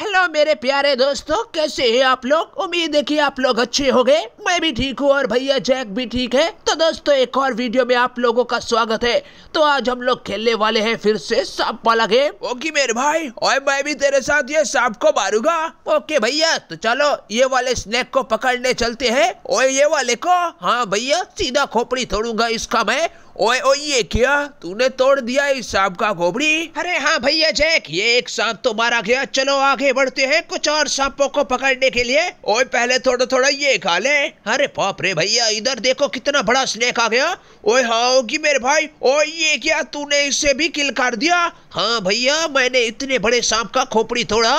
hello. Hello मेरे प्यारे दोस्तों कैसे हैं आप लोग उम्मीद है कि आप लोग अच्छे हो गए मैं भी ठीक हूँ और भैया जैक भी ठीक है तो दोस्तों एक और वीडियो में आप लोगों का स्वागत है तो आज हम लोग खेलने वाले हैं फिर से सांप वाला गेम ओके मेरे भाई और मैं भी तेरे साथ ये सांप को मारूंगा ओके भैया तो चलो ये वाले स्नेक को पकड़ने चलते है और ये वाले को हाँ भैया सीधा खोपड़ी तोड़ूंगा इसका मैं ओए ओ ये क्या तूने तोड़ दिया इस सांप का खोपड़ी अरे हाँ भैया जैक ये एक सांप तो मारा गया चलो आगे बढ़ पड़ते हैं कुछ और सांपों को पकड़ने के लिए ओए पहले थोड़ा थोड़ा ये खा ले अरे पाप रे भैया इधर देखो कितना बड़ा स्नेक आ गया ओए हाँ की मेरे भाई ओए ये क्या तूने इसे भी किल कर दिया हाँ भैया मैंने इतने बड़े सांप का खोपड़ी थोड़ा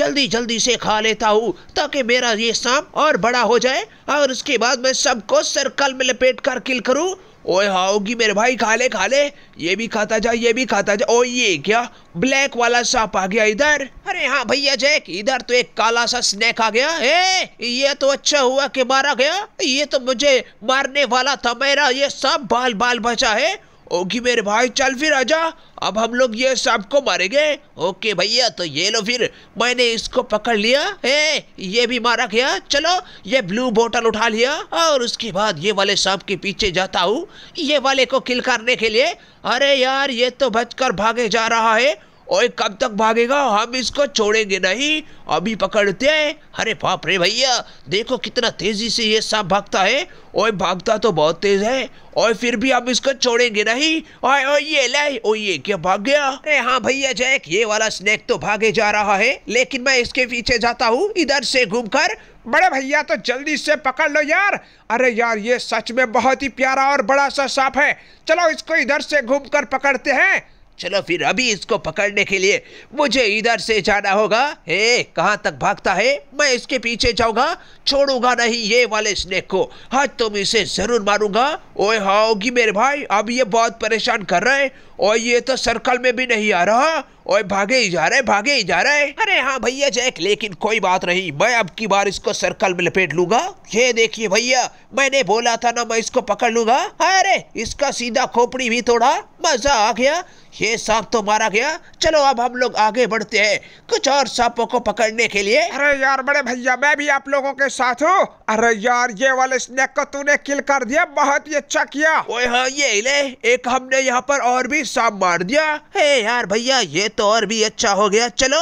जल्दी जल्दी से खा लेता हूँ ताकि मेरा ये सांप और बड़ा हो जाए और उसके बाद मैं सबको सर्कल में लपेट कर किल करूँ ओए हाओगी मेरे भाई खा ले खा ले ये भी खाता जा ये भी खाता जा ओ ये क्या ब्लैक वाला सांप आ गया इधर अरे हाँ भैया जैक इधर तो एक काला सा स्नैक आ गया ए ये तो अच्छा हुआ कि मारा गया ये तो मुझे मारने वाला था मेरा ये सब बाल बाल बचा है ओके मेरे भाई चल फिर आजा अब हम लोग ये सांप को मारेंगे ओके भैया तो ये लो फिर मैंने इसको पकड़ लिया ए, ये भी मारा गया चलो ये ब्लू बोतल उठा लिया और उसके बाद ये वाले सांप के पीछे जाता हूँ ये वाले को किल करने के लिए अरे यार ये तो बचकर भागे जा रहा है ओए कब तक भागेगा हम इसको छोड़ेंगे नहीं अभी पकड़ते हैं अरे बाप रे भैया देखो कितना तेजी से ये सांप भागता है ओए भागता तो बहुत तेज है और फिर भी हम इसको छोड़ेंगे नहीं ओए ओए ये ले ओ ये क्या भाग गया अरे हाँ भैया जैक ये वाला स्नेक तो भागे जा रहा है लेकिन मैं इसके पीछे जाता हूँ इधर से कर बड़े भैया तो जल्दी से पकड़ लो यार अरे यार ये सच में बहुत ही प्यारा और बड़ा सा सांप है चलो इसको इधर से कर पकड़ते हैं चलो फिर अभी इसको पकड़ने के लिए मुझे इधर से जाना होगा हे कहाँ तक भागता है मैं इसके पीछे जाऊंगा छोड़ूंगा नहीं ये वाले स्नेक को हाँ तुम इसे जरूर मारूंगा ओए हाओगी मेरे भाई अब ये बहुत परेशान कर रहे और ये तो सर्कल में भी नहीं आ रहा ओए भागे ही जा रहा है भागे ही जा रहा है अरे हाँ भैया जैक लेकिन कोई बात नहीं मैं अब की बार इसको सर्कल में लपेट लूंगा ये देखिए भैया मैंने बोला था ना मैं इसको पकड़ लूंगा अरे इसका सीधा खोपड़ी भी तोड़ा मजा आ गया ये सांप तो मारा गया चलो अब हम लोग आगे बढ़ते हैं कुछ और सांपों को पकड़ने के लिए अरे यार बड़े भैया मैं भी आप लोगों के साथ हूँ अरे यार ये वाले स्नेक को तूने किल कर दिया बहुत ही अच्छा किया ओए हाँ ये ले एक हमने यहाँ पर और भी सांप मार दिया हे यार भैया ये तो और भी अच्छा हो गया चलो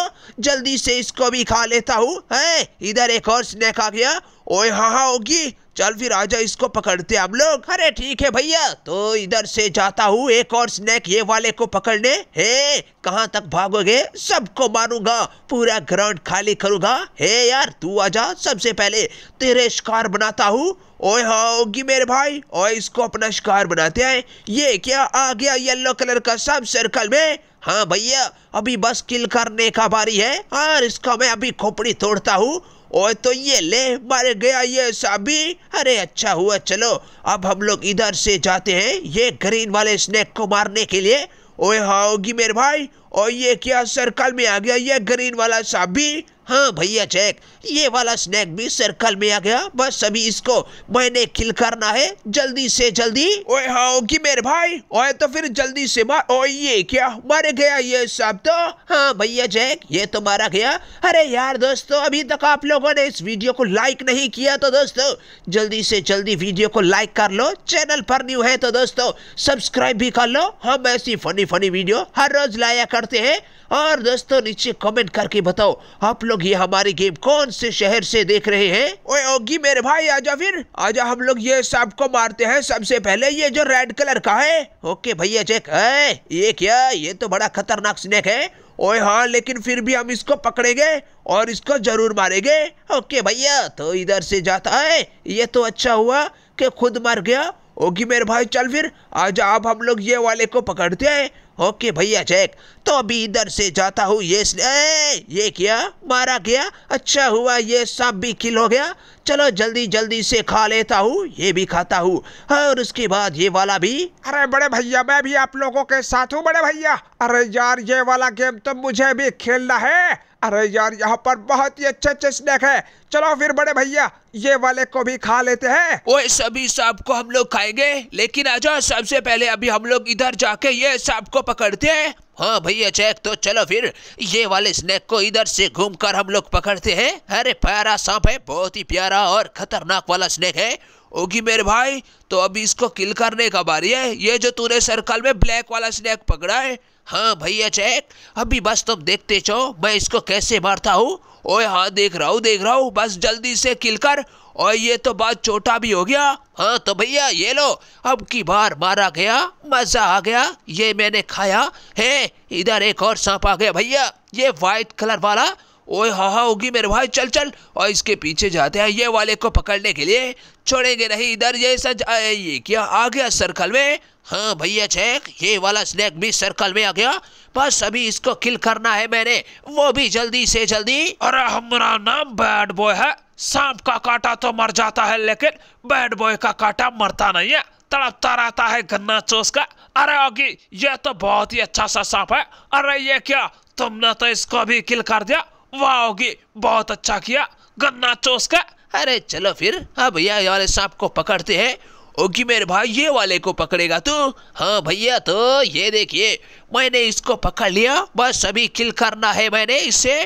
जल्दी से इसको भी खा लेता हूँ है इधर एक और स्नैक आ गया ओए हाँ हाँ होगी चल फिर आजा इसको पकड़ते हम लोग अरे ठीक है भैया तो इधर से जाता हूँ एक और स्नैक ये वाले को पकड़ने हे कहाँ तक भागोगे सबको मारूंगा पूरा ग्राउंड खाली करूंगा हे यार तू आजा सबसे पहले तेरे शिकार बनाता हूँ ओए होगी हाँ, मेरे भाई ओ इसको अपना शिकार बनाते हैं ये क्या आ गया येलो कलर का सब सर्कल में हाँ भैया अभी बस किल करने का बारी है और इसका मैं अभी खोपड़ी तोड़ता हूँ ओए तो ये ले मर गया ये साबी अरे अच्छा हुआ चलो अब हम लोग इधर से जाते हैं ये ग्रीन वाले स्नेक को मारने के लिए ओए होगी हाँ, मेरे भाई और ये क्या सर्कल में आ गया ये ग्रीन वाला साबी हाँ भैया चेक ये वाला स्नैक भी सर्कल में आ गया बस अभी इसको मैंने किल करना है जल्दी से जल्दी ओए हाँ कि मेरे भाई ओए तो फिर जल्दी से मार ओ ये क्या मर गया ये सब तो हाँ भैया जैक ये तो मारा गया अरे यार दोस्तों अभी तक आप लोगों ने इस वीडियो को लाइक नहीं किया तो दोस्तों जल्दी से जल्दी वीडियो को लाइक कर लो चैनल पर न्यू है तो दोस्तों सब्सक्राइब भी कर लो हम ऐसी फनी फनी वीडियो हर रोज लाया करते हैं और दोस्तों नीचे कमेंट करके बताओ आप लोग ये हमारी गेम कौन से शहर से देख रहे हैं ओए ओगी मेरे भाई आजा फिर आजा हम लोग ये सांप को मारते हैं सबसे पहले ये जो रेड कलर का है ओके भैया चेक है ये क्या ये तो बड़ा खतरनाक स्नेक है ओए हाँ लेकिन फिर भी हम इसको पकड़ेंगे और इसको जरूर मारेंगे ओके भैया तो इधर से जाता है ये तो अच्छा हुआ कि खुद मर गया ओगी मेरे भाई चल फिर आज आप हम लोग ये वाले को पकड़ते हैं ओके भैया जैक तो अभी इधर से जाता हूँ ये ए, ये क्या मारा गया अच्छा हुआ ये सब भी किल हो गया चलो जल्दी जल्दी से खा लेता हूँ ये भी खाता हूँ हाँ, और उसके बाद ये वाला भी अरे बड़े भैया मैं भी आप लोगों के साथ हूँ बड़े भैया अरे यार ये वाला गेम तो मुझे भी खेलना है अरे यार यहाँ पर बहुत ही अच्छे अच्छे स्नैक है चलो फिर बड़े भैया ये वाले को भी खा लेते हैं ओए सभी सांप को हम लोग खाएंगे लेकिन आजा सबसे पहले अभी हम लोग इधर जाके ये सांप को पकड़ते हैं हाँ भैया चेक तो चलो फिर ये वाले स्नैक को इधर से घूमकर हम लोग पकड़ते हैं अरे प्यारा सांप है बहुत ही प्यारा और खतरनाक वाला स्नैक है ओगी मेरे भाई तो अभी इसको किल करने का बारी है ये जो तूने सर्कल में ब्लैक वाला स्नैक पकड़ा है हाँ भैया चेक अभी बस तुम देखते चो मैं इसको कैसे मारता हूँ ओए हाँ देख रहा हूँ देख रहा हूँ बस जल्दी से किल कर और ये तो बात छोटा भी हो गया हाँ तो भैया ये लो अब की बार मारा गया मजा आ गया ये मैंने खाया है इधर एक और सांप आ गया भैया ये वाइट कलर वाला ओए हाँ हाँ होगी मेरे भाई चल चल और इसके पीछे जाते हैं ये वाले को पकड़ने के लिए छोड़ेंगे नहीं इधर ये सज ये क्या आ गया सर्कल में हाँ भैया चेक ये वाला स्नैक भी सर्कल में आ गया बस अभी इसको किल करना है मैंने वो भी जल्दी से जल्दी अरे हमारा नाम बैड बॉय है सांप का काटा तो मर जाता है लेकिन बैड बॉय का काटा मरता नहीं है तड़पता रहता है गन्ना चोस का अरे ओगी ये तो बहुत ही अच्छा सा सांप है अरे ये क्या तुमने तो इसको भी किल कर दिया वाह बहुत अच्छा किया गन्ना चोस का अरे चलो फिर हाँ भैया ये वाले सांप को पकड़ते हैं ओके मेरे भाई ये वाले को पकड़ेगा तू हाँ भैया तो ये देखिए मैंने इसको पकड़ लिया बस अभी किल करना है मैंने इसे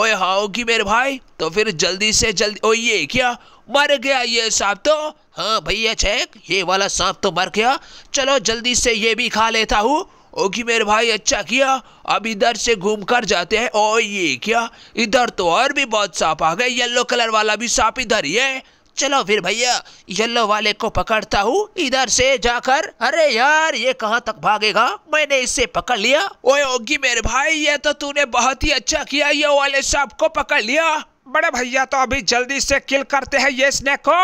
ओए हाँ ओगी मेरे भाई तो फिर जल्दी से जल्दी ओ ये क्या मर गया ये सांप तो हाँ भैया चेक ये वाला सांप तो मर गया चलो जल्दी से ये भी खा लेता हूँ ओके मेरे भाई अच्छा किया अब इधर से घूम कर जाते हैं ओ ये क्या इधर तो और भी बहुत सांप आ गए येलो कलर वाला भी सांप इधर ही है चलो फिर भैया येलो वाले को पकड़ता हूँ इधर से जाकर अरे यार ये कहाँ तक भागेगा मैंने इसे पकड़ लिया ओए ओगी मेरे भाई ये तो तूने बहुत ही अच्छा किया ये वाले सांप को पकड़ लिया बड़े भैया तो अभी जल्दी से किल करते हैं ये स्नैक को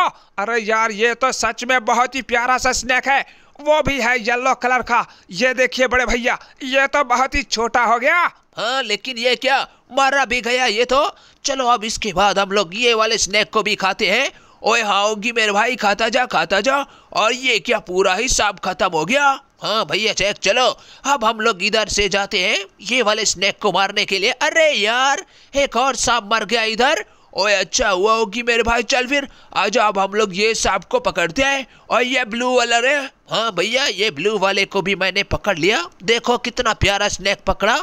अरे यार ये तो सच में बहुत ही प्यारा सा स्नैक है वो भी है येलो कलर का ये देखिए बड़े भैया ये तो बहुत ही छोटा हो गया हाँ लेकिन ये क्या मारा भी गया ये तो चलो अब इसके बाद हम लोग ये वाले स्नैक को भी खाते हैं ओए हाओगी मेरे भाई खाता जा खाता जा और ये क्या पूरा ही साफ खत्म हो गया हाँ भैया चेक चलो अब हम लोग इधर से जाते हैं ये वाले स्नैक को मारने के लिए अरे यार एक और सांप मर गया इधर ओए अच्छा हुआ हो कि मेरे भाई चल फिर आज अब हम लोग ये सांप को पकड़ते हैं और ये ब्लू वाला रे हाँ भैया ये ब्लू वाले को भी मैंने पकड़ लिया देखो कितना प्यारा स्नैक पकड़ा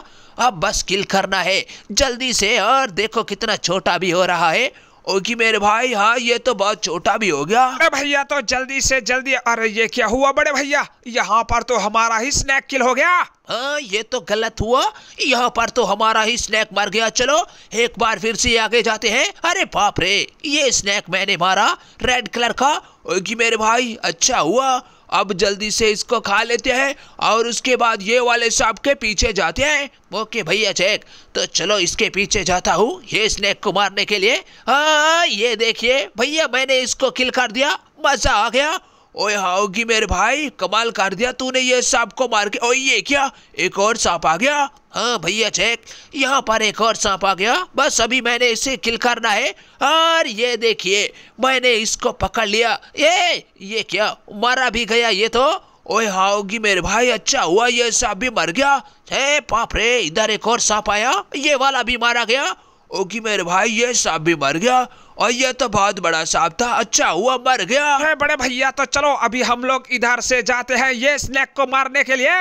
अब बस किल करना है जल्दी से और देखो कितना छोटा भी हो रहा है ओके मेरे भाई हाँ ये तो बहुत छोटा भी हो गया अरे भैया तो जल्दी से जल्दी अरे ये क्या हुआ बड़े भैया यहाँ पर तो हमारा ही स्नैक किल हो गया हाँ ये तो गलत हुआ यहाँ पर तो हमारा ही स्नैक मर गया चलो एक बार फिर से आगे जाते हैं अरे बाप रे ये स्नैक मैंने मारा रेड कलर का ओके मेरे भाई अच्छा हुआ अब जल्दी से इसको खा लेते हैं और उसके बाद ये वाले सांप के पीछे जाते हैं ओके भैया चेक तो चलो इसके पीछे जाता हूँ ये स्नेक को मारने के लिए हाँ ये देखिए भैया मैंने इसको किल कर दिया मज़ा आ गया ओए हाउगी मेरे भाई कमाल कर दिया तूने ये सांप को मार के ओए ये क्या एक और सांप आ गया हाँ भैया चेक यहाँ पर एक और सांप आ गया बस अभी मैंने इसे किल करना है और ये देखिए मैंने इसको पकड़ लिया ये ये क्या मारा भी गया ये तो ओए हाउगी मेरे भाई अच्छा हुआ ये सांप भी मर गया हे पाप रे इधर एक और सांप आया ये वाला भी मारा गया ओ कि मेरे भाई ये सांप भी मर गया और ये तो बहुत बड़ा सांप था अच्छा हुआ मर गया अरे बड़े भैया तो चलो अभी हम लोग इधर से जाते हैं ये स्नेक को मारने के लिए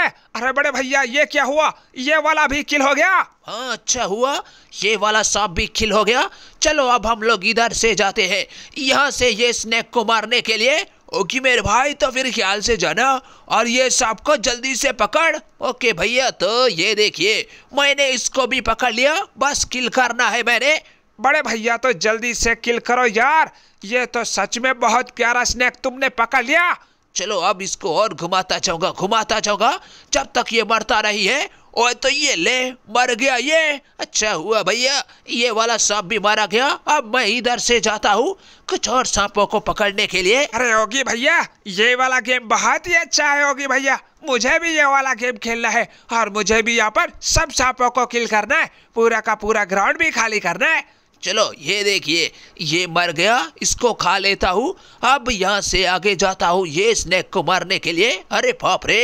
अरे बड़े भैया ये क्या हुआ ये वाला भी किल हो गया हाँ अच्छा हुआ ये वाला सांप भी किल हो गया चलो अब हम लोग इधर से जाते हैं यहाँ से ये स्नेक को मारने के लिए ओके मेरे भाई तो फिर ख्याल से जाना और ये सांप को जल्दी से पकड़ ओके भैया तो ये देखिए मैंने इसको भी पकड़ लिया बस किल करना है मैंने बड़े भैया तो जल्दी से किल करो यार ये तो सच में बहुत प्यारा स्नैक तुमने पकड़ लिया चलो अब इसको और घुमाता जाऊंगा घुमाता जाऊंगा जब तक ये मरता नहीं है ओए तो ये ले मर गया ये अच्छा हुआ भैया ये वाला सांप भी मारा गया अब मैं इधर से जाता हूँ कुछ और सांपों को पकड़ने के लिए अरे योगी भैया ये वाला गेम बहुत ही अच्छा है योगी भैया मुझे भी ये वाला गेम खेलना है और मुझे भी यहाँ पर सब सांपों को किल करना है पूरा का पूरा ग्राउंड भी खाली करना है चलो ये देखिए ये मर गया इसको खा लेता हूँ अब यहाँ से आगे जाता हूँ ये स्नेक को मारने के लिए अरे बाप रे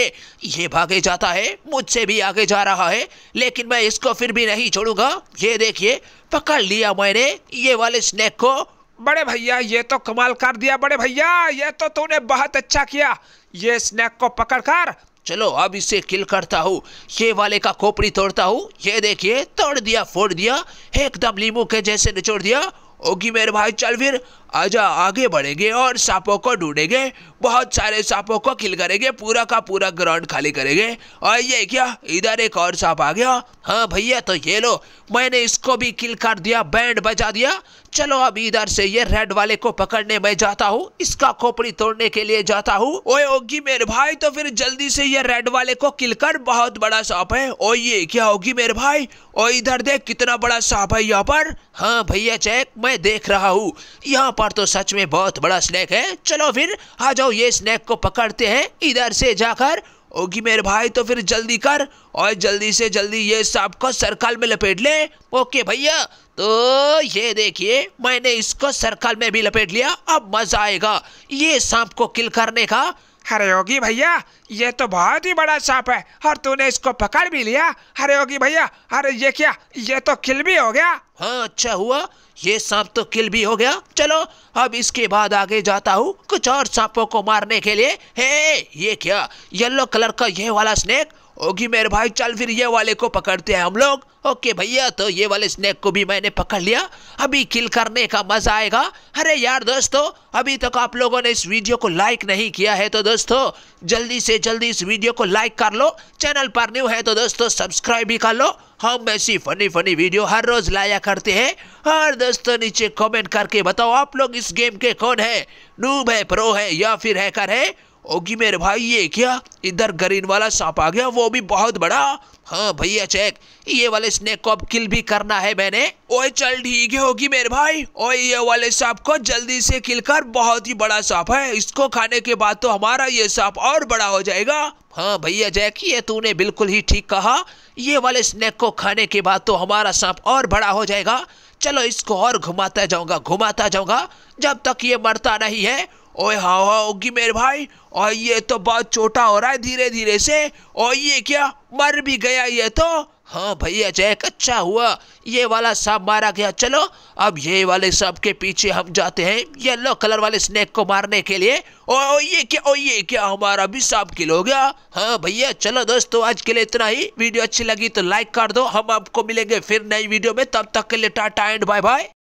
ये भागे जाता है मुझसे भी आगे जा रहा है लेकिन मैं इसको फिर भी नहीं छोड़ूंगा ये देखिए पकड़ लिया मैंने ये वाले स्नेक को बड़े भैया ये तो कमाल कर दिया बड़े भैया ये तो तूने बहुत अच्छा किया ये स्नेक को पकड़कर चलो अब इसे किल करता हूँ ये वाले का खोपड़ी तोड़ता हूँ ये देखिए तोड़ दिया फोड़ दिया एकदम लीमू के जैसे निचोड़ दिया ओगी मेरे भाई चल फिर आजा आगे बढ़ेंगे और सांपों को ढूंढेंगे बहुत सारे सांपों को किल करेंगे पूरा का पूरा ग्राउंड खाली करेंगे और ये क्या इधर एक और सांप आ गया हाँ भैया तो ये लो मैंने इसको भी किल कर दिया बैंड बजा दिया चलो अब इधर से ये रेड वाले को पकड़ने में जाता हूँ इसका खोपड़ी तोड़ने के लिए जाता हूँ ओए ओगी मेरे भाई तो फिर जल्दी से ये रेड वाले को किल कर बहुत बड़ा सांप है ओ ये क्या होगी मेरे भाई और इधर देख कितना बड़ा सांप है यहाँ पर हाँ भैया चेक मैं देख रहा हूँ यहाँ पर तो सच में बहुत बड़ा स्नैक है चलो फिर आ जाओ ये स्नैक को पकड़ते हैं इधर से जाकर ओगी मेरे भाई तो फिर जल्दी कर और जल्दी से जल्दी ये सांप को सर्कल में लपेट ले ओके भैया तो ये देखिए मैंने इसको सर्कल में भी लपेट लिया अब मज़ा आएगा ये सांप को किल करने का अरे योगी भैया ये तो बहुत ही बड़ा सांप है और तूने इसको पकड़ भी लिया अरे योगी भैया अरे ये क्या ये तो किल भी हो गया हाँ अच्छा हुआ ये सांप तो किल भी हो गया चलो अब इसके बाद आगे जाता हूँ कुछ और सांपों को मारने के लिए हे ये क्या येलो कलर का ये वाला स्नेक ओके मेरे भाई चल फिर ये वाले को पकड़ते हैं हम लोग ओके भैया तो ये वाले स्नैक को भी मैंने पकड़ लिया अभी किल करने का मजा आएगा अरे यार दोस्तों अभी तक आप लोगों ने इस वीडियो को लाइक नहीं किया है तो दोस्तों जल्दी से जल्दी इस वीडियो को लाइक कर लो चैनल पर न्यू है तो दोस्तों सब्सक्राइब भी कर लो हम ऐसी फनी फनी वीडियो हर रोज लाया करते हैं और दोस्तों नीचे कमेंट करके बताओ आप लोग इस गेम के कौन है नूब है प्रो है या फिर हैकर है ओगी मेरे भाई ये क्या इधर ग्रीन वाला सांप आ गया वो भी बहुत बड़ा हाँ भैया चेक ये वाले स्नेक को अब किल भी करना है मैंने ओए चल ठीक है होगी मेरे भाई ओए ये वाले सांप को जल्दी से किल कर बहुत ही बड़ा सांप है इसको खाने के बाद तो हमारा ये सांप और बड़ा हो जाएगा हाँ भैया जैक ये तूने बिल्कुल ही ठीक कहा ये वाले स्नेक को खाने के बाद तो हमारा सांप और बड़ा हो जाएगा चलो इसको और घुमाता जाऊंगा घुमाता जाऊंगा जब तक ये मरता नहीं है ओए हाओ हाओ की मेरे भाई और ये तो बहुत छोटा हो रहा है धीरे धीरे से और ये क्या मर भी गया ये तो हाँ भैया जैक अच्छा हुआ ये वाला सांप मारा गया चलो अब ये वाले सांप के पीछे हम जाते हैं येलो कलर वाले स्नेक को मारने के लिए ओ ये क्या ओ ये क्या हमारा भी सांप किल हो गया हाँ भैया चलो दोस्तों आज के लिए इतना ही वीडियो अच्छी लगी तो लाइक कर दो हम आपको मिलेंगे फिर नई वीडियो में तब तक के लिए टाटा एंड बाय बाय